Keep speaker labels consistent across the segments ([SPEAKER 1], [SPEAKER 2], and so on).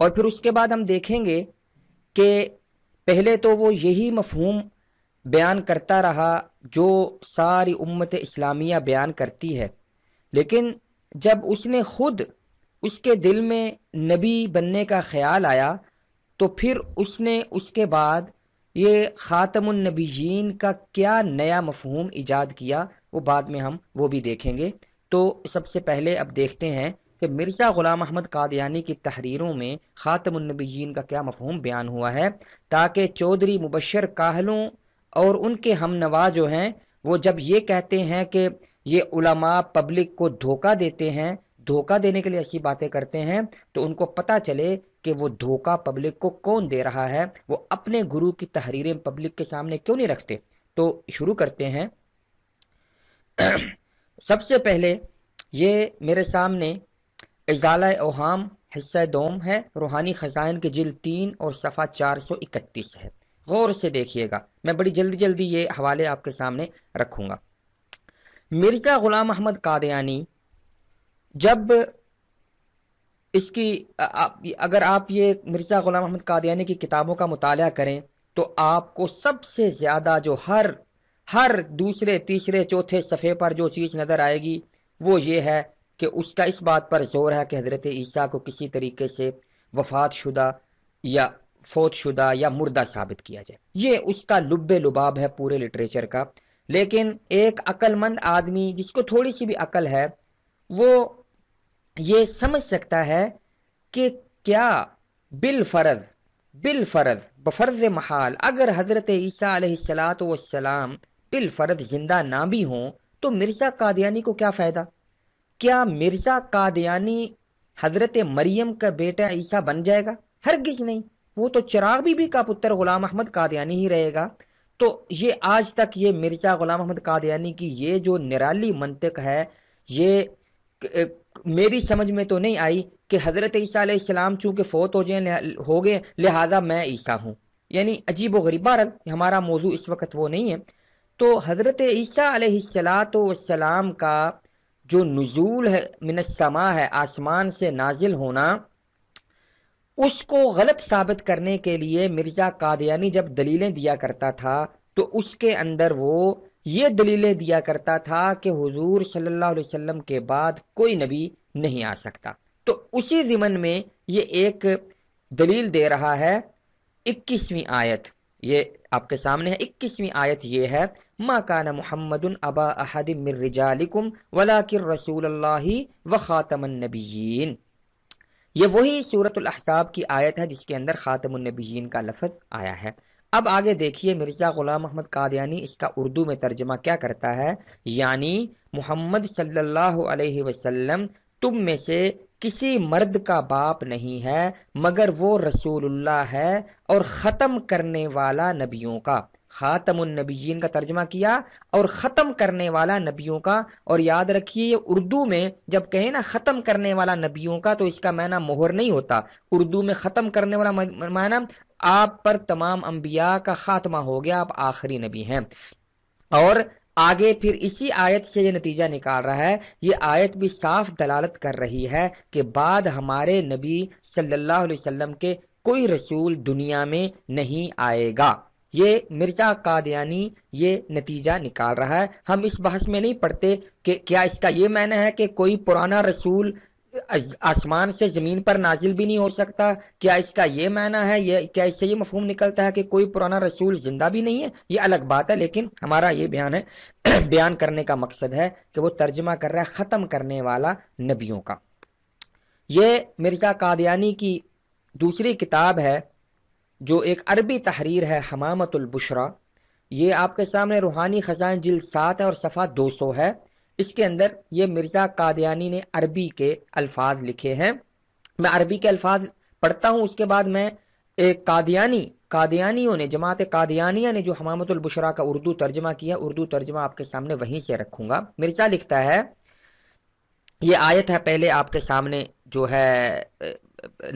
[SPEAKER 1] और फिर उसके बाद हम देखेंगे कि पहले तो वो यही मफहूम बयान करता रहा जो सारी उम्मत इस्लामिया बयान करती है लेकिन जब उसने खुद उसके दिल में नबी बनने का ख्याल आया तो फिर उसने उसके बाद ये ख़ातमनबीन का क्या नया मफहूम ईजाद किया वो बाद में हम वो भी देखेंगे तो सबसे पहले अब देखते हैं कि मिर्ज़ा ग़ुलाम अहमद कादयानी की तहरीरों में ख़ातमनबीन का क्या मफहम बयान हुआ है ताकि चौधरी मुबशर काहलों और उनके हम नवा जो हैं वो जब ये कहते हैं कि ये उलमा पब्लिक को धोखा देते हैं धोखा देने के लिए ऐसी बातें करते हैं तो उनको पता चले कि वो धोखा पब्लिक को कौन दे रहा है वो अपने गुरु की तहरीरें पब्लिक के सामने क्यों नहीं रखते तो शुरू करते हैं सबसे पहले ये मेरे सामने इजाला ओहाम हिस्सा दोम है रूहानी खजान के जिल तीन और सफ़ा चार सौ इकतीस है गौर से देखिएगा मैं बड़ी जल्दी जल्दी ये हवाले आपके सामने रखूँगा मिर्ज़ा ग़ुलाम अहमद कादयानी जब इसकी अगर आप ये मिर्ज़ा ग़ुलाम अहमद कादयानी की किताबों का मुताल करें तो आपको सबसे ज़्यादा जो हर हर दूसरे तीसरे चौथे सफ़े पर जो चीज़ नज़र आएगी वो ये है कि उसका इस बात पर जोर है कि हज़रत ईसा को किसी तरीके से वफात शुदा या फोत शुदा या मुर्दा साबित किया जाए ये उसका लुब लुबाब है पूरे लिटरेचर का लेकिन एक अक्लमंद आदमी जिसको थोड़ी सी भी अकल है वो ये समझ सकता है कि क्या बिलफर्ज बिलफर्ज बफर्ज महाल अगर हज़रत ईसा सलात वसलाम ज़िंदा ना भी हों तो मिर्ज़ा कादियानी को क्या फ़ायदा क्या मिर्जा कादयानी हजरत मरियम का बेटा ईसा बन जाएगा हरगिज नहीं वो तो चिराग बीबी का पुत्र गुलाम अहमद कादयानी ही रहेगा तो ये आज तक ये मिर्जा गुलाम अहमद कादयानी की ये जो निराली मंतक है ये मेरी समझ में तो नहीं आई कि हज़रत ईसा चूँकि फोत हो जाए हो गए लिहाजा मैं ईसा हूँ यानी अजीब व गरीब है हमारा मौजू इस वक्त वो नहीं है तो हज़रत ईसा सलाम का जो नज़ूल है मिनसमा है आसमान से नाजिल होना उसको गलत साबित करने के लिए मिर्ज़ा कादयानी जब दलीलें दिया करता था तो उसके अंदर वो ये दलीलें दिया करता था कि हुजूर सल्लल्लाहु अलैहि वसल्लम के बाद कोई नबी नहीं आ सकता तो उसी ज़िमन में ये एक दलील दे रहा है इक्कीसवीं आयत ये आपके सामने है इक्कीसवीं आयत ये है मा कान मोहम्मद अबा अहद मिर्रजालिकुम वलाकिर रसूल व ख़ातमनबीन ये वही सूरत अहसाब की आयत है जिसके अंदर ख़ातमनबीन का लफज आया है अब आगे देखिए मिर्ज़ा ग़ुलाम अहमद कादयानी इसका उर्दू में तर्जमा क्या करता है यानी मोहम्मद सल्लल्लाहु अलैहि वसल्लम तुम में से किसी मर्द का बाप नहीं है मगर वो रसूलुल्लाह है और ख़त्म करने वाला नबियों का ख़ातमनबीन का तर्जमा किया और ख़त्म करने वाला नबियों का और याद रखिए ये उर्दू में जब कहें ना ख़त्म करने वाला नबियों का तो इसका मायना मोहर नहीं होता उर्दू में ख़त्म करने वाला मायना आप पर तमाम अम्बिया का ख़ात्मा हो गया आप आखिरी नबी हैं और आगे फिर इसी आयत से ये नतीजा निकाल रहा है ये आयत भी साफ दलालत कर रही है कि बाद हमारे नबी सल्लल्लाहु अलैहि वसल्लम के कोई रसूल दुनिया में नहीं आएगा ये मिर्जा कादयानी ये नतीजा निकाल रहा है हम इस बहस में नहीं पढ़ते कि क्या इसका ये मायने है कि कोई पुराना रसूल आसमान से ज़मीन पर नाजिल भी नहीं हो सकता क्या इसका ये मायना है ये क्या इससे ये मफहम निकलता है कि कोई पुराना रसूल ज़िंदा भी नहीं है ये अलग बात है लेकिन हमारा ये बयान है बयान करने का मकसद है कि वो तर्जमा कर रहा है ख़त्म करने वाला नबियों का ये मिर्ज़ा कादयानी की दूसरी किताब है जो एक अरबी तहरीर है हमामतुलबशरा ये आपके सामने रूहानी ख़जान जिल सात है और सफ़ा दो सौ है इसके अंदर ये मिर्ज़ा कादयानी ने अरबी के अल्फाज लिखे हैं मैं अरबी के अल्फाज पढ़ता हूँ उसके बाद मैं एक कादयानी कादयानियों ने जमात कादयानिया ने जो हमामतुलबशरा का उर्दू तर्जमा किया उर्दू तर्जमा आपके सामने वहीं से रखूँगा मिर्ज़ा लिखता है ये आयत है पहले आपके सामने जो है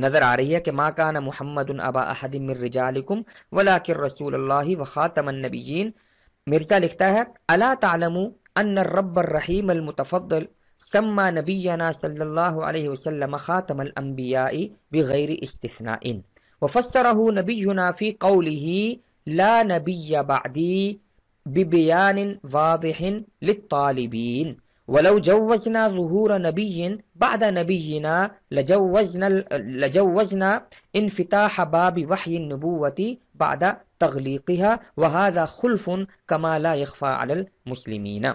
[SPEAKER 1] نظر آ رہی ہے کہ ما کان محمد ابا احد من رجالکم ولیکن رسول اللہ وخاتم النبیین مرزا لکھتا ہے الا تعلموا ان الرب الرحیم المتفضل سما نبينا صلى الله عليه وسلم خاتم الأنبياء بغير استثناء وفسره نبينا في قوله لا نبي بعدي ببيان واضح للطالبين ولو جوزنا ظهور نبي بعد نبينا لجوزنا لجوزنا انفتاح باب وحي النبوة بعد تغليقها وهذا خلف كما لا يخفى على المسلمين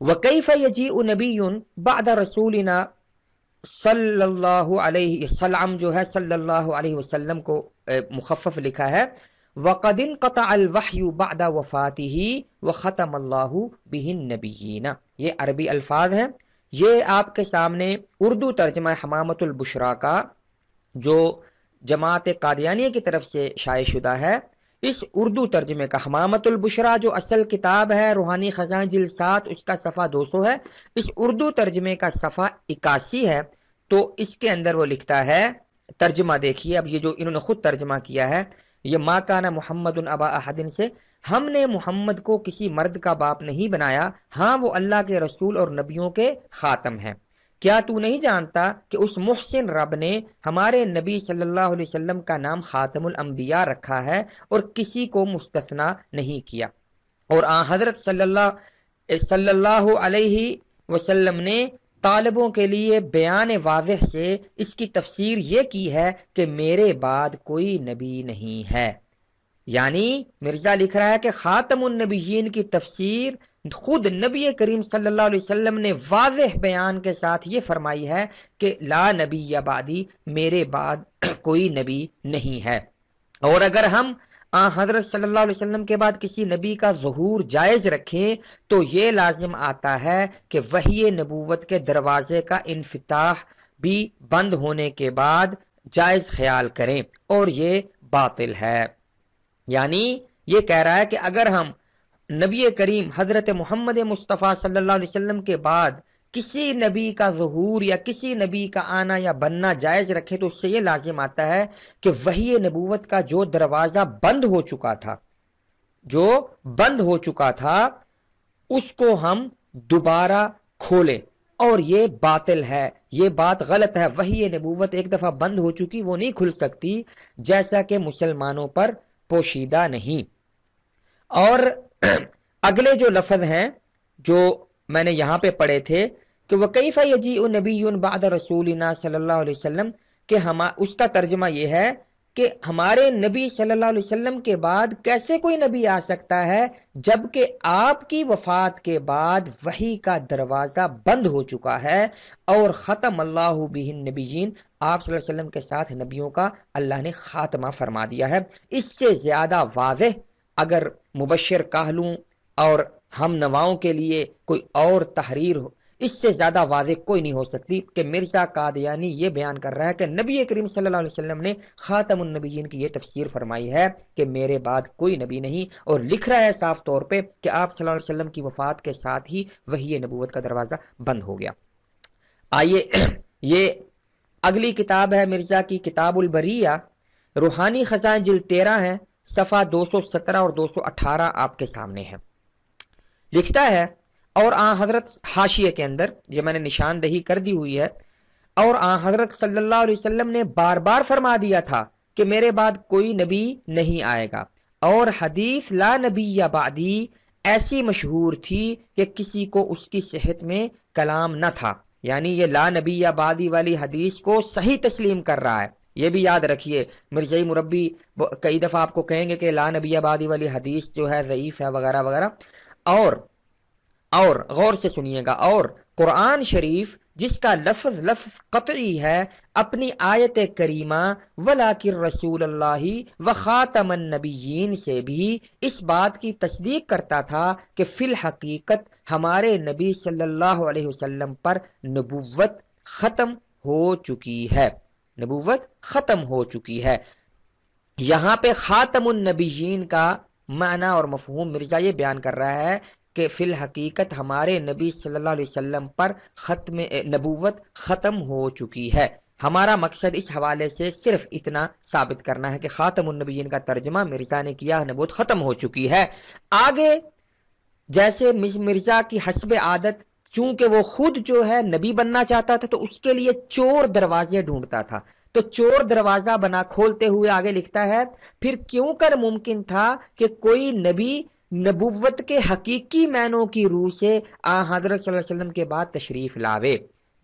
[SPEAKER 1] وكيف يجيء نبي بعد رسولنا صلى الله عليه وسلم جو ہے صلى الله عليه وسلم کو آه، مخفف لکھا ہے وقد انقطع الوحي بعد وفاته وختم الله به النبيين ये अरबी अल्फाज हैं ये आपके सामने उर्दू तर्जमा हमामतुलबशरा का जो जमात कादियानिया की तरफ से शाये शुदा है इस उर्दू तर्जमे का हमामतुलबशरा जो असल किताब है रूहानी खजान जिल सात उसका सफ़ा दो सौ है इस उर्दू तर्जमे का सफ़ा इक्यासी है तो इसके अंदर वो लिखता है तर्जमा देखिए अब ये जो इन्होंने ख़ुद तर्जमा किया है ये माँ का ना मोहम्मद अबा अहदिन से हमने मोहम्मद को किसी मर्द का बाप नहीं बनाया हाँ वो अल्लाह के रसूल और नबियों के ख़ातम हैं क्या तू नहीं जानता कि उस मुहसिन रब ने हमारे नबी सल्लल्लाहु अलैहि वसल्लम का नाम ख़ातमुल अम्बिया रखा है और किसी को मुस्तना नहीं किया और आ हज़रत सल्ला सल्ला वसलम ने तालबों के लिए बयान वाज से इसकी तफसीर ये की है कि मेरे बाद कोई नबी नहीं है यानी मिर्ज़ा लिख रहा है कि ख़ातमनबीन की तफसीर खुद नबी करीम सल्लल्लाहु अलैहि वसल्लम ने वाज बयान के साथ ये फरमाई है कि ला नबी आबादी मेरे बाद कोई नबी नहीं है और अगर हम हजरत सल्लल्लाहु अलैहि वसल्लम के बाद किसी नबी का जहूर जायज़ रखें तो ये लाजिम आता है कि वही नबूवत के दरवाज़े का इनफिताह भी बंद होने के बाद जायज़ ख्याल करें और ये बातिल है यानी ये कह रहा है कि अगर हम नबी करीम हज़रत मोहम्मद मुस्तफ़ा सल्लल्लाहु अलैहि वसल्लम के बाद किसी नबी का जहूर या किसी नबी का आना या बनना जायज़ रखे तो उससे ये लाजिम आता है कि वही नबूवत का जो दरवाज़ा बंद हो चुका था जो बंद हो चुका था उसको हम दोबारा खोले और ये बातिल है ये बात गलत है वही नबूवत एक दफ़ा बंद हो चुकी वो नहीं खुल सकती जैसा कि मुसलमानों पर पोशीदा नहीं और अगले जो लफज हैं जो मैंने यहाँ पे पढ़े थे कि वह वकीफ़ यजी नबी उन बाद रसूलना सल्लल्लाहु अलैहि वसल्लम कि हम उसका तर्जमा यह है कि हमारे नबी सल्लल्लाहु अलैहि वसल्लम के बाद कैसे कोई नबी आ सकता है जबकि आपकी वफात के बाद वही का दरवाज़ा बंद हो चुका है और ख़त्म अल्लाह बिहिन नबीन आप वसल्लम के साथ नबियों का अल्लाह ने ख़ात्मा फरमा दिया है इससे ज़्यादा वाज अगर मुबशर काहलू और हम नवाओं के लिए कोई और तहरीर हो इससे ज़्यादा वाज कोई नहीं हो सकती कि मिर्ज़ा कादयानी ये बयान कर रहा है कि नबी करीम सल्लल्लाहु अलैहि वसल्लम ने ख़ातमनबीन की ये तफसीर फरमाई है कि मेरे बाद कोई नबी नहीं और लिख रहा है साफ तौर पर कि आप सल्लल्लाहु अलैहि वसल्लम की वफ़ात के साथ ही वही नबूत का दरवाज़ा बंद हो गया आइए ये अगली किताब है मिर्ज़ा की किताबुलबरिया रूहानी ख़जान जिल तेरह हैं सफ़ा दो सौ सत्रह और दो सौ अठारह आपके सामने है लिखता है और आ हजरत हाशिए के अंदर ये मैंने निशानदही कर दी हुई है और आ हजरत सल्लल्लाहु अलैहि वसल्लम ने बार बार फरमा दिया था कि मेरे बाद कोई नबी नहीं आएगा और हदीस ला नबी या बादी ऐसी मशहूर थी कि किसी को उसकी सेहत में कलाम न था यानी ये ला नबी या बादी वाली हदीस को सही तस्लीम कर रहा है ये भी याद रखिए मिर्जई मुरबी कई दफ़ा आपको कहेंगे कि ला नबी आबादी वाली हदीस जो है ज़यीफ़ है वगैरह वगैरह और और गौर से सुनिएगा और कुरान शरीफ जिसका लफ्ज लफ्ज कतई है अपनी आयत करीमा वलाकिर रसूल अल्लाह व ख़ातमन नबीन से भी इस बात की तस्दीक करता था कि फ़िल हकीकत हमारे नबी सल्लल्लाहु अलैहि वसल्लम पर नबुवत ख़त्म हो चुकी है नबुवत ख़त्म हो चुकी है यहाँ पे ख़ातमन नबीन का माना और मफहूम मिर्जा ये बयान कर रहा है कि फ़िल हकीकत हमारे नबी सल्लल्लाहु अलैहि वसल्लम पर ख़त्म नबूवत ख़त्म हो चुकी है हमारा मकसद इस हवाले से सिर्फ इतना साबित करना है कि ख़ातमनबीन का तर्जमा मिर्ज़ा ने किया नबूत ख़त्म हो चुकी है आगे जैसे मिर्ज़ा की हसब आदत चूंकि वो खुद जो है नबी बनना चाहता था तो उसके लिए चोर दरवाजे ढूंढता था तो चोर दरवाजा बना खोलते हुए आगे लिखता है फिर क्यों कर मुमकिन था कि कोई नबी नबुवत के हकीकी मैनों की रूह से आ हजरत वसल्लम के बाद तशरीफ लावे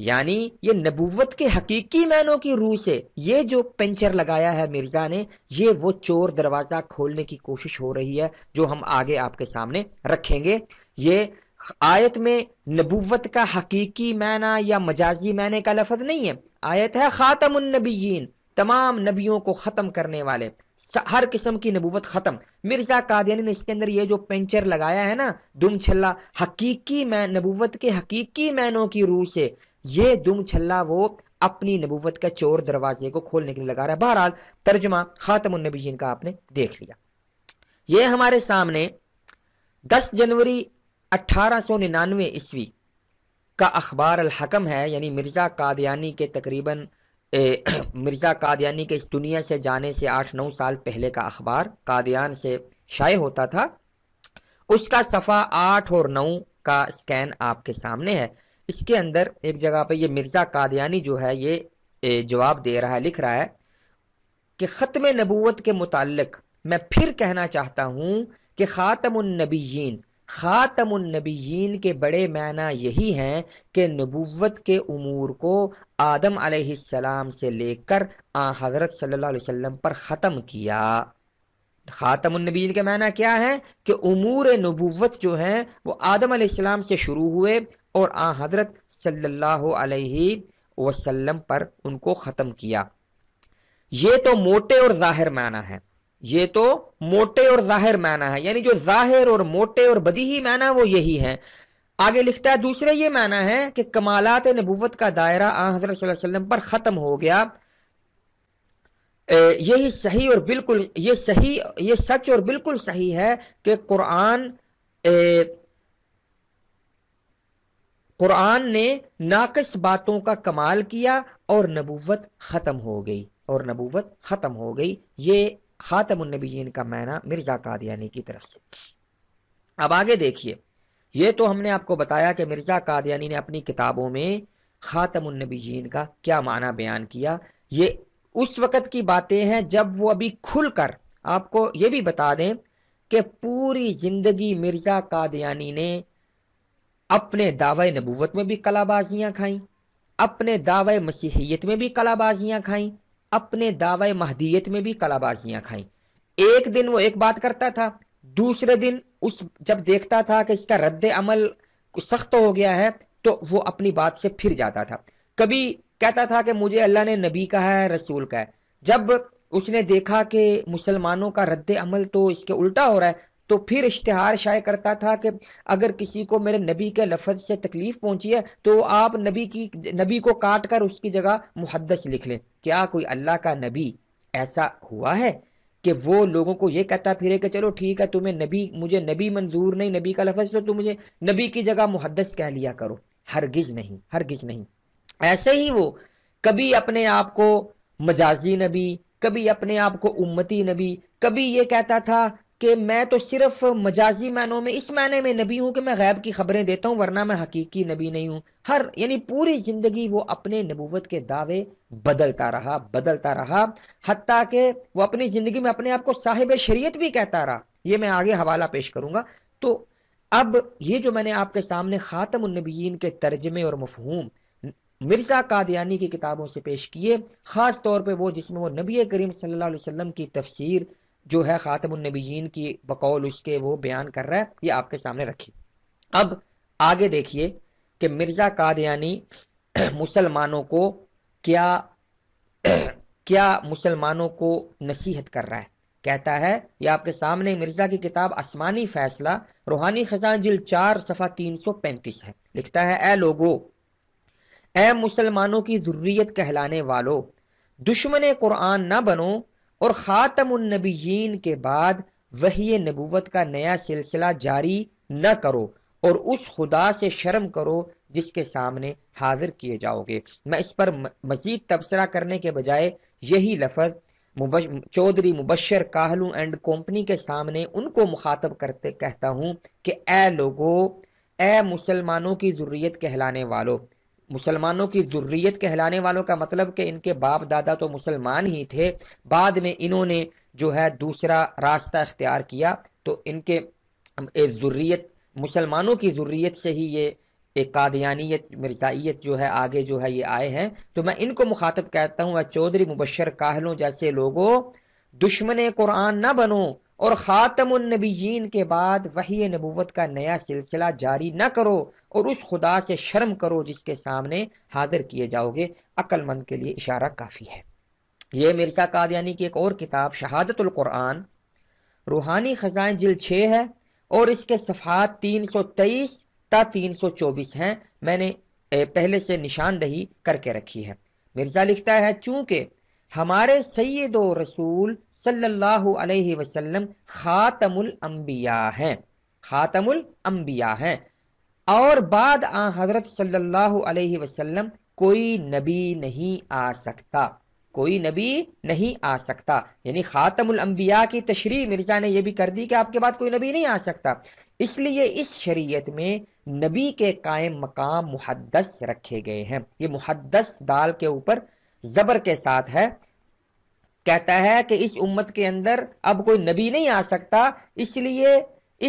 [SPEAKER 1] यानी ये नबुवत के हकीकी मैनों की रूह से ये जो पंचर लगाया है मिर्जा ने ये वो चोर दरवाजा खोलने की कोशिश हो रही है जो हम आगे आपके सामने रखेंगे ये आयत में नबूवत का हकीकी मैना या मजाजी मैने का लफज नहीं है आयत है ख़ातमनबीन तमाम नबियों को ख़त्म करने वाले हर किस्म की नबूवत ख़त्म मिर्ज़ा कादियानी ने इसके अंदर ये जो पेंचर लगाया है ना दुम छल्ला हकीकी मैं नबूवत के हकीकी मैनों की रूह से ये दुम छल्ला वो अपनी नबूवत का चोर दरवाजे को खोलने के लिए लगा रहा है बहरहाल तर्जुमा ख़ातमनबीन का आपने देख लिया ये हमारे सामने दस जनवरी 1899 ईस्वी का अखबार अलहकम है यानी मिर्ज़ा कादयानी के तकरीबन मिर्ज़ा कादयानी के इस दुनिया से जाने से आठ नौ साल पहले का अखबार कादयान से शाये होता था उसका सफ़ा आठ और नौ का स्कैन आपके सामने है इसके अंदर एक जगह पर यह मिर्ज़ा कादयानी जो है ये जवाब दे रहा है लिख रहा है कि ख़त्म नबूत के मुतल मैं फिर कहना चाहता हूँ कि ख़ातमनबीन ख़ातमनबीन के बड़े माना यही हैं कि नबूवत के अमूर को आदम आसमाम से लेकर आ हज़रत सल्लाम पर ख़त्म किया नबीन के माना क्या है कि अमूर नबूवत जो हैं वो आदम आसमाम से शुरू हुए और आ हज़रत सल्ला वसलम पर उनको ख़त्म किया ये तो मोटे और ज़ाहिर माना है ये तो मोटे और जाहिर माना है यानी जो जाहिर और मोटे और बदी ही माना वो यही है आगे लिखता है दूसरे ये माना है कि कमालत नबूवत का दायरा आ हजरत वसल्लम पर ख़त्म हो गया यही सही और बिल्कुल ये सही ये सच और बिल्कुल सही है कि कुरान कुरान ने नाकस बातों का कमाल किया और नबूवत ख़त्म हो गई और नबूवत ख़त्म हो गई ये ख़ातमनबीन का मैना मिर्ज़ा कादयानी की तरफ से अब आगे देखिए ये तो हमने आपको बताया कि मिर्ज़ा कादयानी ने अपनी किताबों में ख़ातमनबीन का क्या माना बयान किया ये उस वक़्त की बातें हैं जब वो अभी खुलकर आपको ये भी बता दें कि पूरी ज़िंदगी मिर्ज़ा कादयानी ने अपने दावे नबूवत में भी कलाबाजियां खाई अपने दावे मसीहियत में भी कलाबाजियां खाई अपने दावा महदीयत में भी कलाबाजियां खाई एक दिन वो एक बात करता था दूसरे दिन उस जब देखता था कि इसका रद्द अमल सख्त हो गया है तो वो अपनी बात से फिर जाता था कभी कहता था कि मुझे अल्लाह ने नबी कहा है रसूल का है जब उसने देखा कि मुसलमानों का रद्द अमल तो इसके उल्टा हो रहा है तो फिर इश्तहार शाये करता था कि अगर किसी को मेरे नबी के लफज से तकलीफ पहुंची है तो आप नबी की नबी को काट कर उसकी जगह मुहदस लिख लें क्या कोई अल्लाह का नबी ऐसा हुआ है कि वो लोगों को ये कहता फिरे कि चलो ठीक है तुम्हें नबी मुझे नबी मंजूर नहीं नबी का लफज तो तुम मुझे नबी की जगह मुहदस कह लिया करो हरगिज नहीं हरगिज नहीं ऐसे ही वो कभी अपने आप को मजाजी नबी कभी अपने आप को उम्मती नबी कभी ये कहता था कि मैं तो सिर्फ मजाजी मानों में इस मायने में नबी हूँ कि मैं गैब की खबरें देता हूँ वरना मैं हकीकी नबी नहीं हूँ हर यानी पूरी ज़िंदगी वो अपने नबूवत के दावे बदलता रहा बदलता रहा हती कि वो अपनी ज़िंदगी में अपने आप को साहिब शरीयत भी कहता रहा ये मैं आगे हवाला पेश करूँगा तो अब ये जो मैंने आपके सामने नबीन के तर्जमे और मफहूम मिर्ज़ा कादयानी की किताबों से पेश किए ख़ास तौर पर वो जिसमें वो नबी करीम अलैहि वसल्लम की तफसीर जो है ख़ातमनबीन की बकौल उसके वो बयान कर रहा है ये आपके सामने रखी अब आगे देखिए कि मिर्ज़ा कादयानी मुसलमानों को क्या क्या मुसलमानों को नसीहत कर रहा है कहता है ये आपके सामने मिर्ज़ा की किताब आसमानी फैसला रूहानी खजान जिल चार सफ़ा तीन सौ पैंतीस है लिखता है ए लोगो ए मुसलमानों की जरूरीत कहलाने वालों दुश्मन कुरान ना बनो और ख़ातमनबीन के बाद वही नबूवत का नया सिलसिला जारी न करो और उस खुदा से शर्म करो जिसके सामने हाजिर किए जाओगे मैं इस पर मजीद तबसरा करने के बजाय यही लफज चौधरी मुबशर काहलू एंड कंपनी के सामने उनको मुखातब करते कहता हूँ कि ए लोगो ए मुसलमानों की ज़रूरीत कहलाने वालों मुसलमानों की जरूरीत कहलाने वालों का मतलब कि इनके बाप दादा तो मुसलमान ही थे बाद में इन्होंने जो है दूसरा रास्ता अख्तियार किया तो इनके ज़ुर्रियत मुसलमानों की ज़ुर्रियत से ही ये एक कादयानीत मिर्ज़ाइत जो है आगे जो है ये आए हैं तो मैं इनको मुखातब कहता हूँ चौधरी मुबशर काहलों जैसे लोगों दुश्मन कुरान ना बनो और ख़ातमनबीन के बाद वही नबूवत का नया सिलसिला जारी न करो और उस खुदा से शर्म करो जिसके सामने हाजिर किए जाओगे अक्लमंद के लिए इशारा काफ़ी है यह मिर्ज़ा कादयानी की एक और किताब शहादतुल्कुरान रूहानी ख़जाएँ जिल छः है और इसके सफ़ात तीन सौ तेईस ता तीन सौ चौबीस हैं मैंने पहले से निशानदही करके रखी है मिर्ज़ा लिखता है चूँकि हमारे सैद रसूल सल्लल्लाहु अलैहि वसल्लम ख़ातमुल अम्बिया हैं ख़ातमुल अम्बिया हैं और बाद आ हज़रत सल्लल्लाहु अलैहि वसल्लम कोई नबी नहीं आ सकता कोई नबी नहीं आ सकता यानी ख़ातमुल अम्बिया की तशरी मिर्ज़ा ने यह भी कर दी कि आपके बाद कोई नबी नहीं आ सकता इसलिए इस शरीयत में नबी के कायम मकाम मुहदस रखे गए हैं ये मुहदस दाल के ऊपर ज़बर के साथ है कहता है कि इस उम्मत के अंदर अब कोई नबी नहीं आ सकता इसलिए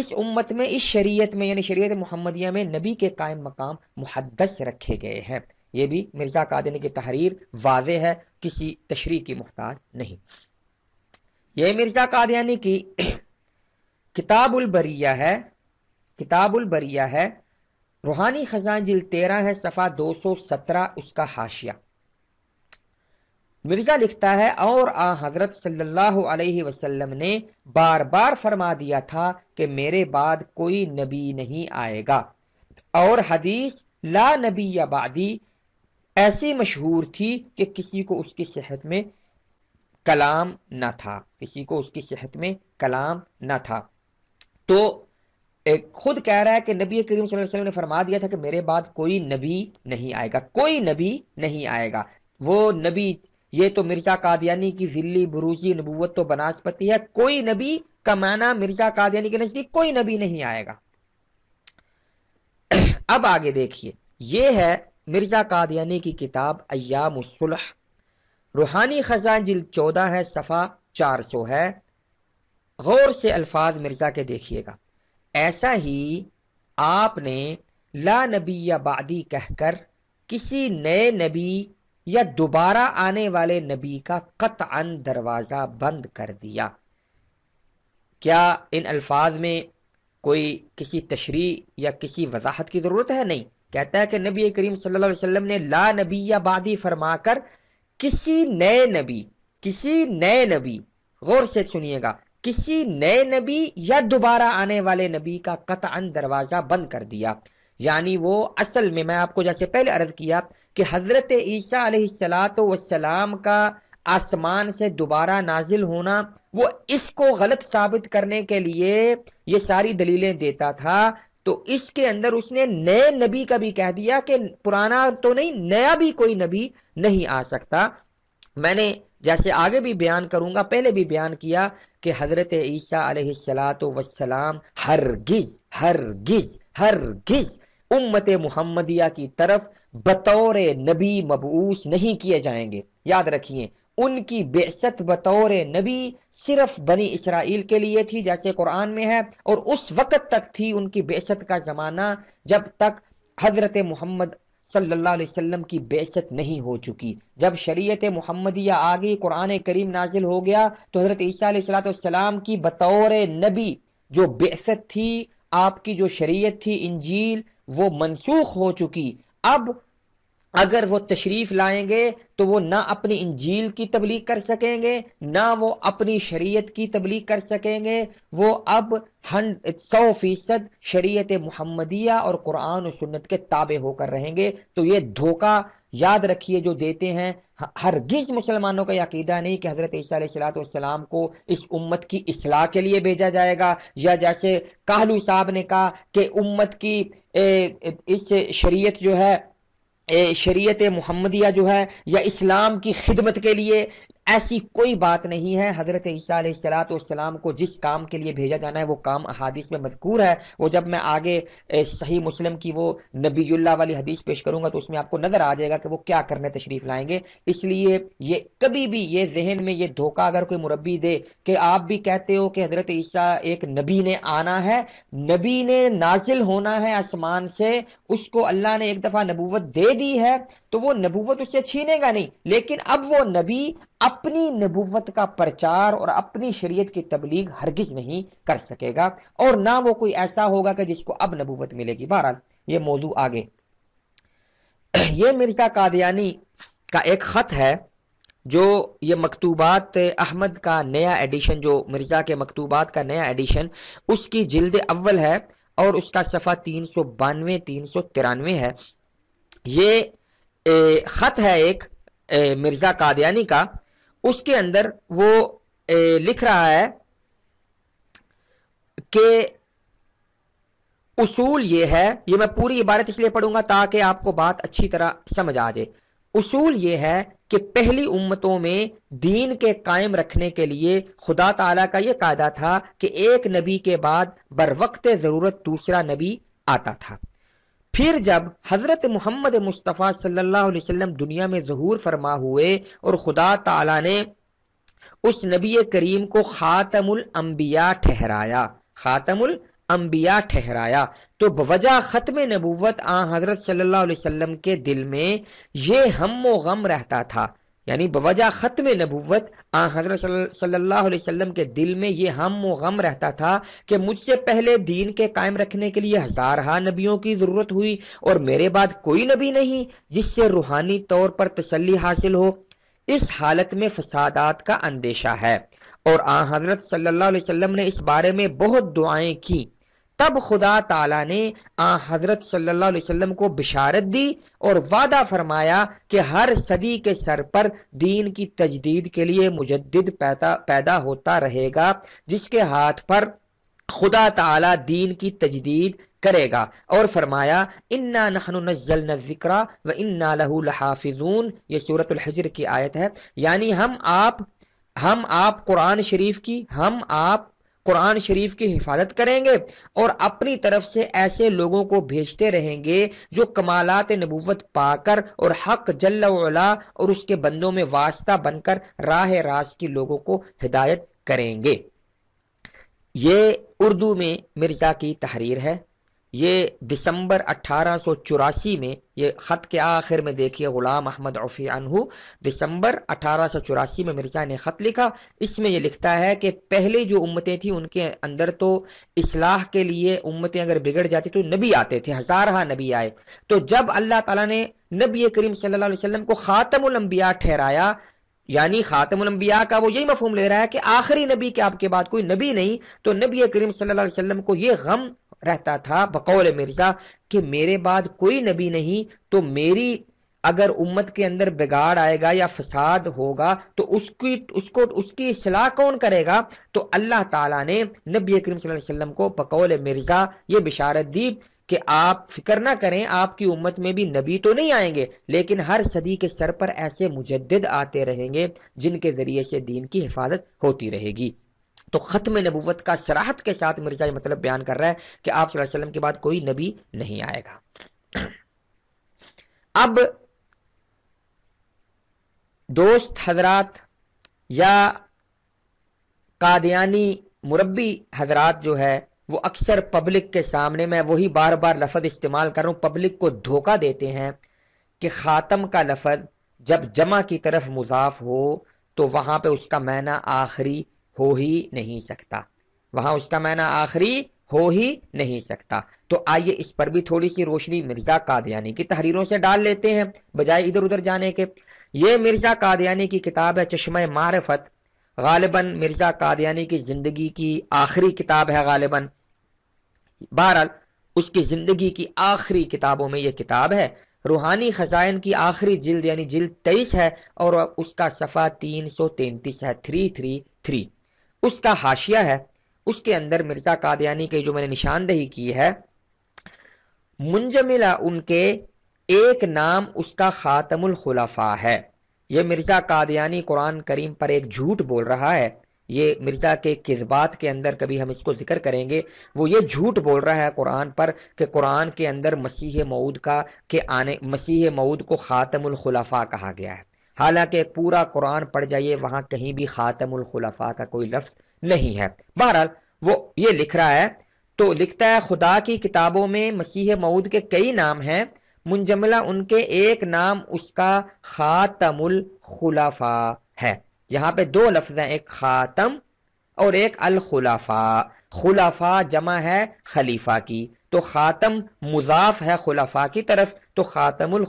[SPEAKER 1] इस उम्मत में इस शरीयत में यानी शरीयत मुहम्मदिया में नबी के कायम मकाम मुहदस रखे गए हैं ये भी मिर्ज़ा कादनी की तहरीर वाज है किसी तशरी की मुहताज नहीं ये मिर्ज़ा कादयानी की किताबुलबरिया है किताबुलबरिया है रूहानी खजान जिल तेरह है सफ़ा दो सौ सत्रह उसका हाशिया मिर्जा लिखता है और आ हजरत सल्लल्लाहु वसल्लम ने बार बार फरमा दिया था कि मेरे बाद कोई नबी नहीं आएगा और हदीस ला नबी या बादी ऐसी मशहूर थी कि किसी को उसकी सेहत में कलाम न था किसी को उसकी सेहत में कलाम न था तो एक खुद कह रहा है कि नबी करीम सल्लल्लाहु अलैहि वसल्लम ने फरमा दिया था कि मेरे बाद कोई नबी नहीं आएगा कोई नबी नहीं आएगा वो नबी ये तो मिर्जा कादियानी की जिल्ली बुरूजी नबूवत तो बनास्पति है कोई नबी का मिर्जा कादियानी के नजदीक कोई नबी नहीं आएगा अब आगे देखिए ये है मिर्जा कादियानी की किताब अयाम सुलह रूहानी खजान जिल चौदह है सफ़ा चार सौ है गौर से अल्फाज मिर्जा के देखिएगा ऐसा ही आपने ला नबी या बादी कहकर किसी नए नबी या दोबारा आने वाले नबी का अन दरवाज़ा बंद कर दिया क्या इन अल्फाज में कोई किसी तशरी या किसी वजाहत की ज़रूरत है नहीं कहता है कि नबी करीम सल्लल्लाहु अलैहि वसल्लम ने ला नबी या बादी फरमाकर किसी नए नबी किसी नए नबी गौर से सुनिएगा किसी नए नबी या दोबारा आने वाले नबी का कतअन दरवाज़ा बंद कर दिया यानी वो असल में मैं आपको जैसे पहले अर्ज किया कि हज़रत ईसा सलात वसलाम का आसमान से दोबारा नाजिल होना वो इसको गलत साबित करने के लिए ये सारी दलीलें देता था तो इसके अंदर उसने नए नबी का भी कह दिया कि पुराना तो नहीं नया भी कोई नबी नहीं आ सकता मैंने जैसे आगे भी बयान करूंगा पहले भी बयान किया कि हजरत ईसा सलात वसलाम हरगिज हरगिज हरगिज उम्मत मुहम्मदिया की तरफ बतौर नबी मबूस नहीं किए जाएंगे याद रखिए उनकी बेसत बतौर नबी सिर्फ बनी इसराइल के लिए थी जैसे कुरान में है और उस वक़्त तक थी उनकी बेसत का ज़माना जब तक हज़रत मोहम्मद सल्लल्लाहु अलैहि वसल्लम की बेसत नहीं हो चुकी जब शरीयत मोहम्मदिया आ गई कुरान करीम नाजिल हो गया तो हज़रत ईसा सलाम की बतौर नबी जो बेसत थी आपकी जो शरीयत थी इंजील वो मनसूख हो चुकी अब अगर वो तशरीफ लाएंगे तो वो ना अपनी इंजील की तबलीग कर सकेंगे ना वो अपनी शरीयत की तबलीग कर सकेंगे वो अब सौ फीसद शरीयत मुहम्मदिया और कुरान और सुन्नत के ताबे होकर रहेंगे तो ये धोखा याद रखिए जो देते हैं गिज मुसलमानों का यकीदा नहीं कि हज़रत ईसीम को इस उम्मत की असलाह के लिए भेजा जाएगा या जैसे काहलू साहब ने कहा कि उम्मत की इस शरीयत जो है शरीयत मुहम्मदिया जो है या इस्लाम की खिदमत के लिए ऐसी कोई बात नहीं है हजरत ईसा सलाम को जिस काम के लिए भेजा जाना है वो काम हदीस में मजकूर है वो जब मैं आगे सही मुस्लिम की वो नबीजुल्ला वाली हदीस पेश करूंगा तो उसमें आपको नजर आ जाएगा कि वो क्या करने तशरीफ लाएंगे इसलिए ये कभी भी ये जहन में ये धोखा अगर कोई मुरबी दे कि आप भी कहते हो कि हजरत ईसा एक नबी ने आना है नबी ने नाजिल होना है आसमान से उसको अल्लाह ने एक दफा नबूवत दे दी है तो वो नबूवत उससे छीनेगा नहीं लेकिन अब वो नबी अपनी नबूवत का प्रचार और अपनी शरीयत की तबलीग हरगिज नहीं कर सकेगा और ना वो कोई ऐसा होगा कि जिसको अब नबूवत मिलेगी बहरहाल ये मौजू आगे ये मिर्ज़ा कादयानी का एक ख़त है जो ये मकतूबात अहमद का नया एडिशन जो मिर्ज़ा के मकतूबात का नया एडिशन उसकी जिल्द अव्वल है और उसका सफ़ा तीन सौ बानवे तीन सौ तिरानवे है ये ए, खत है एक ए, मिर्जा कादयानी का उसके अंदर वो ए, लिख रहा है कि उसूल ये है ये मैं पूरी इबारत इसलिए पढ़ूंगा ताकि आपको बात अच्छी तरह समझ आ जाए उसूल ये है कि पहली उम्मतों में दीन के कायम रखने के लिए खुदा ताला का ये कायदा था कि एक नबी के बाद बर वक्त ज़रूरत दूसरा नबी आता था फिर जब हज़रत मोहम्मद मुस्तफ़ा सल्लल्लाहु अलैहि वसल्लम दुनिया में ज़हूर फरमा हुए और खुदा ताला ने उस नबी करीम को ख़ातमुल अम्बिया ठहराया ख़ातमुल अंबिया ठहराया तो बवजह ख़त्म नबूवत आ हज़रत सल्लल्लाहु अलैहि वसल्लम के दिल में ये हम गम रहता था यानी बवजह ख़त्म नबूवत आ हज़रत सल्लल्लाहु अलैहि वसल्लम के दिल में ये हम गम रहता था कि मुझसे पहले दीन के कायम रखने के लिए हज़ारहा नबियों की ज़रूरत हुई और मेरे बाद कोई नबी नहीं जिससे रूहानी तौर पर तसली हासिल हो इस हालत में फसादात का अंदेशा है और आ हज़रत सल्लल्लाहु अलैहि वसल्लम ने इस बारे में बहुत दुआएं की तब खुदा ताला ने आ हजरत सल्लल्लाहु अलैहि वसल्लम को बिशारत दी और वादा फरमाया कि हर सदी के सर पर दीन की तजदीद के लिए मुजद्दिद पैदा होता रहेगा जिसके हाथ पर खुदा ताला दीन की तजदीद करेगा और फरमाया इन्ना नहनुनजल जिक्रा व इन्ना लहू लहाफिजून ये सूरत हजर की आयत है यानी हम आप हम आप कुरान शरीफ की हम आप कुरान शरीफ की हिफाजत करेंगे और अपनी तरफ से ऐसे लोगों को भेजते रहेंगे जो कमालत नबूवत पाकर और हक जल्ला और उसके बंदों में वास्ता बनकर राह रास की लोगों को हिदायत करेंगे ये उर्दू में मिर्ज़ा की तहरीर है ये दिसंबर अट्ठारह में ये ख़त के आखिर में देखिए ग़ुलाम अहमद औफ़ी अनहू दिसंबर अट्ठारह में मिर्ज़ा ने ख़त लिखा इसमें यह लिखता है कि पहले जो उम्मतें थी उनके अंदर तो इसलाह के लिए उम्मतें अगर बिगड़ जाती तो नबी आते थे हज़ारहा नबी आए तो जब अल्लाह ताला ने नबी करीम सल्लल्लाहु अलैहि वसल्लम को ख़ातमलम्बिया ठहराया यानी ख़ातमलम्बिया का वो यही मफहम ले रहा है कि आखिरी नबी के आपके बाद कोई नबी नहीं तो नबी करीम सल्लल्लाहु अलैहि वसल्लम को ये गम रहता था बकौल मिर्ज़ा कि मेरे बाद कोई नबी नहीं तो मेरी अगर उम्मत के अंदर बिगाड़ आएगा या फसाद होगा तो उसकी उसको उसकी सलाह कौन करेगा तो अल्लाह ताला ने नबी करीम वसल्लम को बकौल मिर्ज़ा ये बिशारत दी कि आप फिक्र ना करें आपकी उम्मत में भी नबी तो नहीं आएंगे लेकिन हर सदी के सर पर ऐसे मुजद आते रहेंगे जिनके ज़रिए से दीन की हिफाजत होती रहेगी तो ख़त्म नबूत का सराहत के साथ मिर्ज़ा ये मतलब बयान कर रहा है कि आप सल्लम के बाद कोई नबी नहीं आएगा अब दोस्त हजरात या कादयानी मुरबी हजरात जो है वो अक्सर पब्लिक के सामने मैं वही बार बार लफज इस्तेमाल कर रहा हूँ पब्लिक को धोखा देते हैं कि ख़ातम का लफज जब जमा की तरफ मुजाफ हो तो वहां पे उसका मैना आखिरी हो ही नहीं सकता वहां उसका मायना आखिरी हो ही नहीं सकता तो आइए इस पर भी थोड़ी सी रोशनी मिर्जा कादयानी की तहरीरों से डाल लेते हैं बजाय इधर उधर जाने के ये मिर्जा कादयानी की किताब है चश्मे मारफत गालिबन मिर्जा कादयानी की जिंदगी की आखिरी किताब है गालिबन बहरहाल उसकी जिंदगी की आखिरी किताबों में यह किताब है रूहानी खजाइन की आखिरी जिल्द यानी जिल्द तेईस है और उसका सफ़ा तीन सौ तैंतीस है थ्री थ्री थ्री उसका हाशिया है उसके अंदर मिर्ज़ा कादयानी के जो मैंने निशानदेही की है मुंजमिला उनके एक नाम उसका ख़ातमुल खुलाफा है यह मिर्ज़ा कादयानी कुरान करीम पर एक झूठ बोल रहा है ये मिर्ज़ा के किस्बात के अंदर कभी हम इसको जिक्र करेंगे वो ये झूठ बोल रहा है कुरान पर कि कुरान के अंदर मसीह मऊद का के आने मसीह मऊद को ख़ातमुल खुलाफा कहा गया है हालांकि पूरा कुरान पढ़ जाइए वहाँ कहीं भी खातमुल खुलाफा का कोई लफ्ज नहीं है बहरहाल वो ये लिख रहा है तो लिखता है खुदा की किताबों में मसीह मऊद के कई नाम हैं मुंजमला उनके एक नाम उसका खातमुल खुलाफा है यहाँ पे दो लफ्ज हैं एक खातम और एक अल खुलाफा खुलाफा जमा है खलीफा की तो ख़ातम मुजाफ है खुलाफा की तरफ तो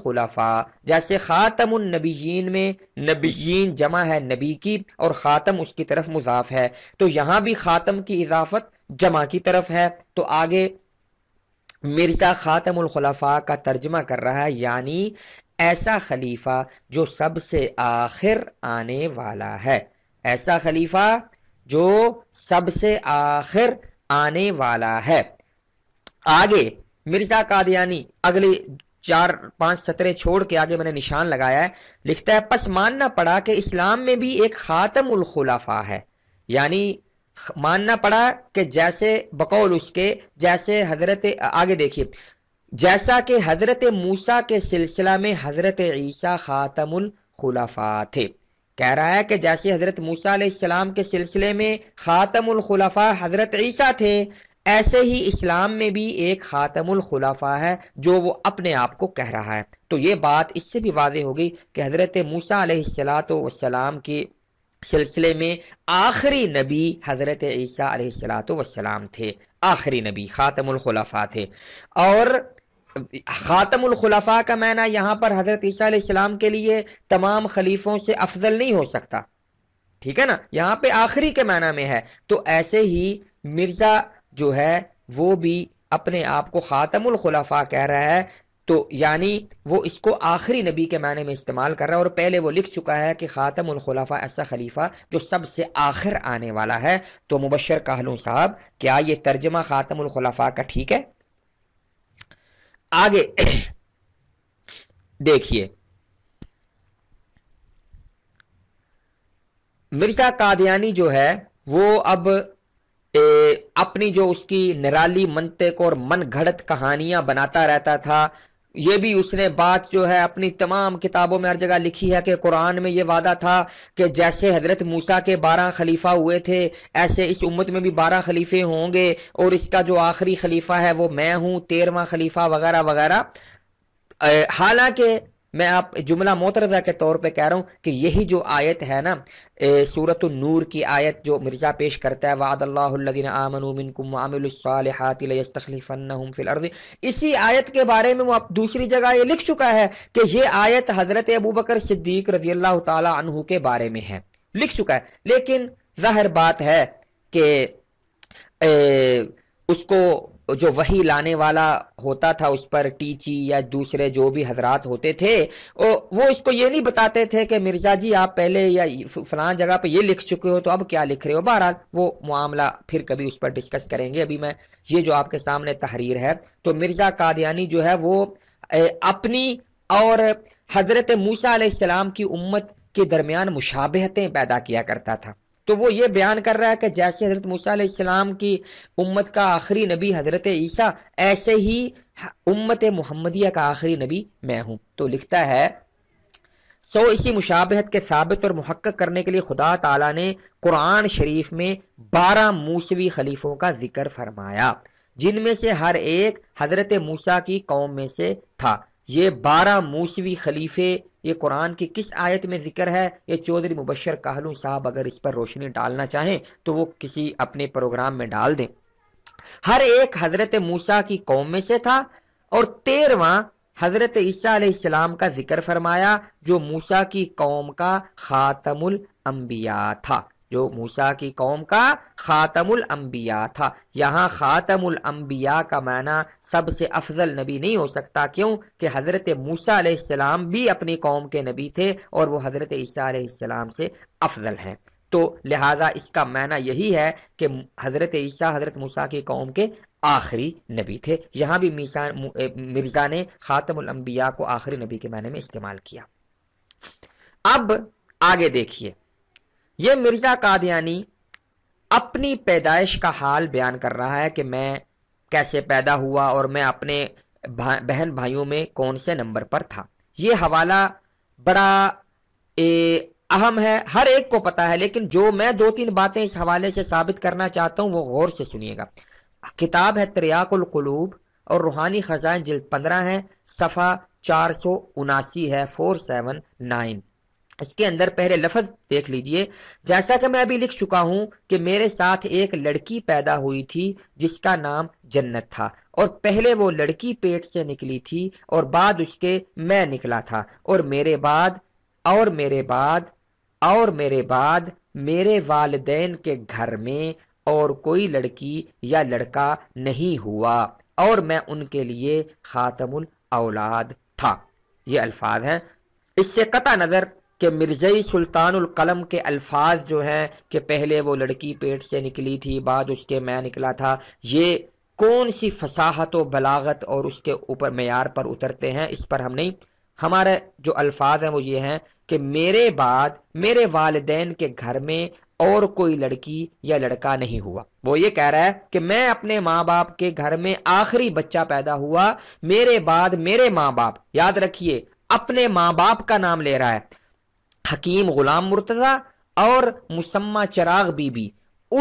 [SPEAKER 1] खुलाफा जैसे ख़ातमनबीन में नबीन जमा है नबी की और ख़ातम उसकी तरफ मुजाफ है तो यहां भी ख़ातम की इजाफत जमा की तरफ है तो आगे मिर्ज़ा खातम खुलाफा का तर्जमा कर रहा है यानी ऐसा खलीफा जो सबसे आखिर आने वाला है ऐसा खलीफा जो सबसे आखिर आने वाला है आगे मिर्जा कादयानी अगले चार पांच सत्रह छोड़ के आगे मैंने निशान लगाया है लिखता है पस मानना पड़ा कि इस्लाम में भी एक खातम उल खुलाफा है यानी मानना पड़ा कि जैसे बकौल उसके जैसे हजरत आगे देखिए जैसा कि हजरत मूसा के सिलसिला में हजरत ईसा उल खुलाफा थे कह रहा है कि जैसे हजरत मूसा के सिलसिले में उल खुलाफा हजरत ईसा थे ऐसे ही इस्लाम में भी एक ख़ातमुल खुलाफा है जो वो अपने आप को कह रहा है तो ये बात इससे भी वाज होगी कि हज़रत मूसा सलाम के सिलसिले में आखिरी नबी हज़रत ईसा सलाम थे आखिरी नबी ख़ातमुल खुलाफा थे और ख़ातमुल खुलाफा का मैना यहाँ पर हज़रत ईसा सलाम के लिए तमाम खलीफों से अफजल नहीं हो सकता ठीक है ना यहाँ पे आखिरी के माना में है तो ऐसे ही मिर्ज़ा जो है वो भी अपने आप को ख़ातमुल खुलाफा कह रहा है तो यानी वो इसको आखिरी नबी के मायने में इस्तेमाल कर रहा है और पहले वो लिख चुका है कि ख़ातमुल खुलाफा ऐसा खलीफा जो सबसे आखिर आने वाला है तो मुबशर कहलू साहब क्या ये तर्जमा ख़ातमुल खुलाफा का ठीक है आगे देखिए मिर्जा कादयानी जो है वो अब ए, अपनी जो उसकी निराली मनतक और मन घड़त कहानियां बनाता रहता था ये भी उसने बात जो है अपनी तमाम किताबों में हर जगह लिखी है कि कुरान में ये वादा था कि जैसे हजरत मूसा के बारह खलीफा हुए थे ऐसे इस उम्मत में भी बारह खलीफे होंगे और इसका जो आखिरी खलीफा है वो मैं हूँ तेरवा खलीफा वगैरह वगैरह हालांकि मैं आप जुमला मोतरजा के तौर पे कह रहा हूँ कि यही जो आयत है ना सूरत नूर की आयत जो मिर्ज़ा पेश करता है वादल्लादीन इसी आयत के बारे में वो आप दूसरी जगह ये लिख चुका है कि ये आयत हज़रत अबू बकर सिद्दीक रजी अल्लाह तहु के बारे में है लिख चुका है लेकिन जाहिर बात है कि उसको जो वही लाने वाला होता था उस पर टीची या दूसरे जो भी हजरात होते थे वो इसको ये नहीं बताते थे कि मिर्ज़ा जी आप पहले या फलां जगह पे ये लिख चुके हो तो अब क्या लिख रहे हो बहरहाल वो मामला फिर कभी उस पर डिस्कस करेंगे अभी मैं ये जो आपके सामने तहरीर है तो मिर्ज़ा कादयानी जो है वो अपनी और हज़रत मूसा की उम्मत के दरमियान मुशाबहतें पैदा किया करता था तो वो ये बयान कर रहा है कि जैसे हजरत मूसा की उम्मत का आखिरी नबी हजरत ईसा ऐसे ही उम्मत मोहम्मदिया का आखिरी नबी मैं हूं तो लिखता है सो इसी मुशाबहत के साबित और महक्क करने के लिए खुदा तला ने कुरान शरीफ में बारह मूसवी खलीफों का जिक्र फरमाया जिनमें से हर एक हजरत मूसा की कौम में से था ये बारह मूसवी खलीफे ये कुरान की किस आयत में जिक्र है ये चौधरी मुबशर कहलू साहब अगर इस पर रोशनी डालना चाहें तो वो किसी अपने प्रोग्राम में डाल दें हर एक हजरत मूसा की कौम में से था और तेरवा हजरत ईसा का जिक्र फरमाया जो मूसा की कौम का खातमुल अंबिया था जो मूसा की कौम का ख़ातमुल अंबिया था यहाँ ख़ातमुल अंबिया का माना सबसे अफजल नबी नहीं हो सकता क्यों कि हज़रत मूसा भी अपनी कौम के नबी थे और वो हज़रत ईसा से अफजल हैं तो लिहाजा इसका माना यही है कि हज़रत ईसा हज़रत मूसा की कौम के आखिरी नबी थे यहाँ भी मिर्ज़ा ने अंबिया को आखिरी नबी के मायने में इस्तेमाल किया अब आगे देखिए ये मिर्जा कादयानी अपनी पैदाइश का हाल बयान कर रहा है कि मैं कैसे पैदा हुआ और मैं अपने भा, बहन भाइयों में कौन से नंबर पर था ये हवाला बड़ा ए, अहम है हर एक को पता है लेकिन जो मैं दो तीन बातें इस हवाले से साबित करना चाहता हूँ वो गौर से सुनिएगा किताब है तरियाकुलूब और रूहानी खजान जिल पंद्रह है सफ़ा चार सौ उनासी है फोर सेवन नाइन इसके अंदर पहले लफज देख लीजिए जैसा कि मैं अभी लिख चुका हूं कि मेरे साथ एक लड़की पैदा हुई थी जिसका नाम जन्नत था और पहले वो लड़की पेट से निकली थी और बाद उसके मैं निकला था और मेरे बाद और मेरे बाद और मेरे बाद मेरे वालदेन के घर में और कोई लड़की या लड़का नहीं हुआ और मैं उनके लिए खातमुल औलाद था ये अल्फाज हैं इससे कता नज़र कि मिर्ज़ई सुल्तानकलम के अल्फाज जो हैं कि पहले वो लड़की पेट से निकली थी बाद उसके मैं निकला था ये कौन सी फसाहत व बलागत और उसके ऊपर मैार पर उतरते हैं इस पर हम नहीं हमारे जो अल्फाज हैं वो ये हैं कि मेरे बाद मेरे वालदेन के घर में और कोई लड़की या लड़का नहीं हुआ वो ये कह रहा है कि मैं अपने माँ बाप के घर में आखिरी बच्चा पैदा हुआ मेरे बाद मेरे माँ बाप याद रखिए अपने माँ बाप का नाम ले रहा है हकीम गुलाम मुर्तज़ा और मुसम्मा चराग बीबी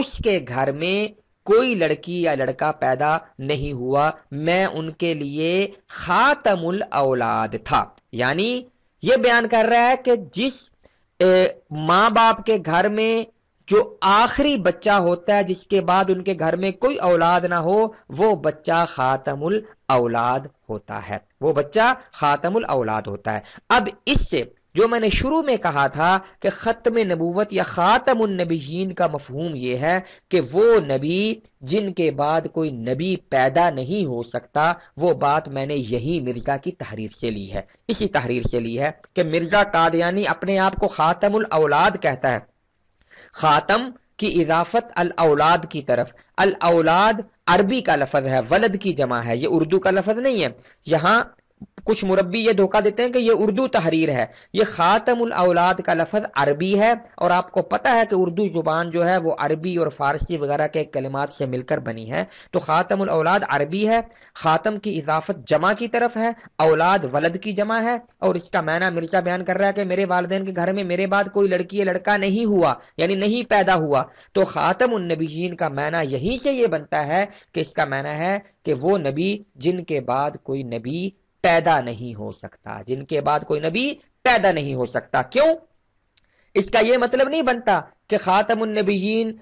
[SPEAKER 1] उसके घर में कोई लड़की या लड़का पैदा नहीं हुआ मैं उनके लिए खातमुल औलाद था यानी यह बयान कर रहा है कि जिस माँ बाप के घर में जो आखिरी बच्चा होता है जिसके बाद उनके घर में कोई औलाद ना हो वो बच्चा खातमुल औलाद होता है वो बच्चा खातमुल औलाद होता है अब इससे जो मैंने शुरू में कहा था कि ख़त्म नबूवत या खातम नबीन का मफहूम यह है कि वो नबी जिनके बाद कोई नबी पैदा नहीं हो सकता वो बात मैंने यही मिर्ज़ा की तहरीर से ली है इसी तहरीर से ली है कि मिर्ज़ा कादयानी अपने आप को खातम औलाद कहता है ख़ातम की इजाफत अल अलाद की तरफ अल अलाद अरबी का लफज है वलद की जमा है ये उर्दू का लफज नहीं है यहाँ कुछ मुरबी ये धोखा देते हैं कि ये उर्दू तहरीर है ये ख़ातमुल औलाद का लफज अरबी है और आपको पता है कि उर्दू ज़ुबान जो है वो अरबी और फ़ारसी वगैरह के कलिमात से मिलकर बनी है तो ख़ातमुल औलाद अरबी है ख़ातम की इजाफत जमा की तरफ है औलाद वलद की जमा है और इसका मैना मिर्चा बयान कर रहा है कि मेरे वालदेन के घर में मेरे बाद कोई लड़की या लड़का नहीं हुआ यानी नहीं पैदा हुआ तो ख़ातमनबीन का मैना यहीं से ये बनता है कि इसका मैना है कि वो नबी जिनके बाद कोई नबी पैदा नहीं हो सकता जिनके बाद कोई नबी पैदा नहीं हो सकता क्यों इसका यह मतलब नहीं बनता कि खातमनबीन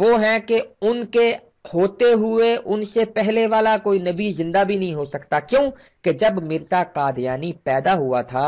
[SPEAKER 1] वो हैं कि उनके होते हुए उनसे पहले वाला कोई नबी जिंदा भी नहीं हो सकता क्यों कि जब मिर्जा कादयानी पैदा हुआ था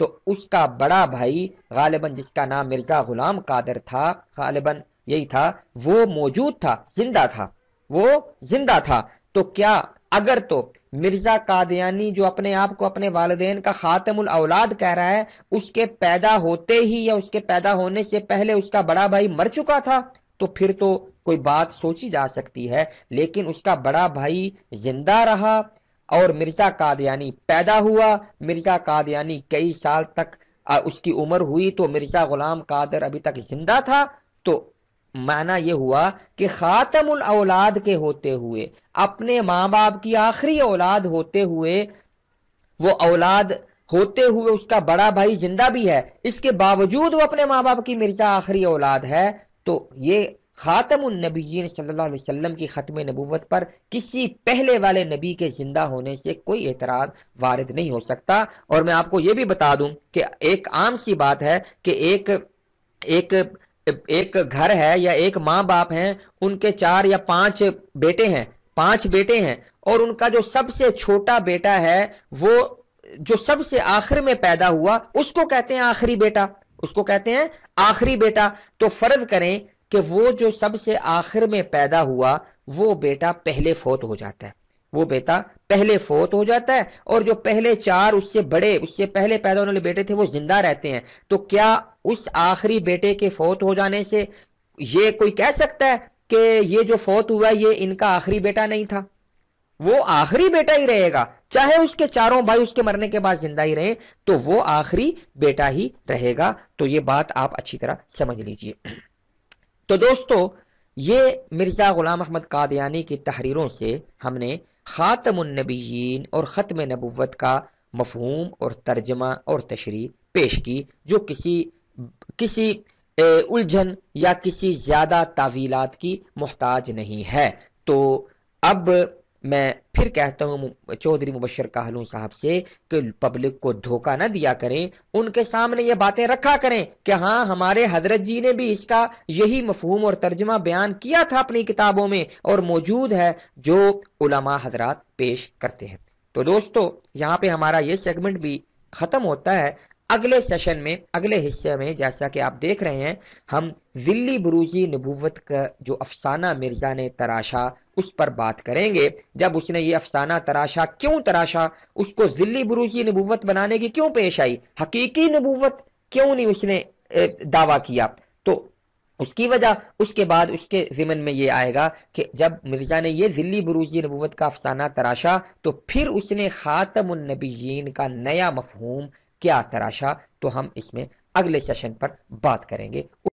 [SPEAKER 1] तो उसका बड़ा भाई गालिबन जिसका नाम मिर्जा गुलाम कादर था गालिबन यही था वो मौजूद था जिंदा था वो जिंदा था तो क्या अगर तो मिर्जा कादयानी जो अपने आप को अपने वालदेन का खातमुल औलाद कह रहा है उसके पैदा होते ही या उसके पैदा होने से पहले उसका बड़ा भाई मर चुका था तो फिर तो कोई बात सोची जा सकती है लेकिन उसका बड़ा भाई जिंदा रहा और मिर्जा कादयानी पैदा हुआ मिर्जा कादयानी कई साल तक उसकी उम्र हुई तो मिर्जा गुलाम कादर अभी तक जिंदा था तो माना यह हुआ कि उल औलाद के होते हुए अपने माँ बाप की आखिरी औलाद होते हुए वो औलाद होते हुए उसका बड़ा भाई जिंदा भी है इसके बावजूद वो अपने माँ बाप की मिर्जा आखिरी औलाद है तो ये खातम नबी सल्लल्लाहु अलैहि वसल्लम की ख़त्म नबूवत पर किसी पहले वाले नबी के ज़िंदा होने से कोई एतराज़ वारद नहीं हो सकता और मैं आपको ये भी बता दूं कि एक आम सी बात है कि एक एक एक घर है या एक माँ बाप है उनके चार या पांच बेटे हैं पांच बेटे हैं और उनका जो सबसे छोटा बेटा है वो जो सबसे आखिर में पैदा हुआ उसको कहते हैं आखिरी बेटा उसको कहते हैं आखिरी बेटा तो फर्ज करें कि वो जो सबसे आखिर में पैदा हुआ वो बेटा पहले फोत हो जाता है वो बेटा पहले फोत हो जाता है और जो पहले चार उससे बड़े उससे पहले पैदा होने वाले बेटे थे वो जिंदा रहते हैं तो क्या उस आखिरी बेटे के फोत हो जाने से ये कोई कह सकता है कि ये जो फोत हुआ ये इनका आखिरी बेटा नहीं था वो आखिरी बेटा ही रहेगा चाहे उसके चारों भाई उसके मरने के बाद जिंदा ही रहे तो वो आखिरी बेटा ही रहेगा तो ये बात आप अच्छी तरह समझ लीजिए तो दोस्तों ये मिर्ज़ा ग़ुलाम अहमद कादयानी की तहरीरों से हमने ख़ातमनबीन और ख़त्म नबूत का मफहूम और तर्जमा और तशरी पेश की जो किसी किसी उलझन या किसी ज़्यादा तावीलात की मोहताज नहीं है तो अब मैं फिर कहता हूँ चौधरी मुबशर कहलू साहब से कि पब्लिक को धोखा ना दिया करें उनके सामने ये बातें रखा करें कि हाँ हमारे हजरत जी ने भी इसका यही मफहूम और तर्जमा बयान किया था अपनी किताबों में और मौजूद है जो उलमा हजरात पेश करते हैं तो दोस्तों यहाँ पे हमारा ये सेगमेंट भी ख़त्म होता है अगले सेशन में अगले हिस्से में जैसा कि आप देख रहे हैं हम दिल्ली बरूजी नबूवत का जो अफसाना मिर्ज़ा ने तराशा उस पर बात करेंगे जब उसने ये अफसाना तराशा क्यों तराशा उसको जिली बरूजी नबूवत बनाने की क्यों पेश आई हकीकी नबूवत क्यों नहीं उसने दावा किया तो उसकी वजह उसके बाद उसके ज़िमन में ये आएगा कि जब मिर्ज़ा ने यह ज़िली बरूजी नबूवत का अफसाना तराशा तो फिर उसने ख़ातमनबीन का नया मफहूम क्या तराशा तो हम इसमें अगले सेशन पर बात करेंगे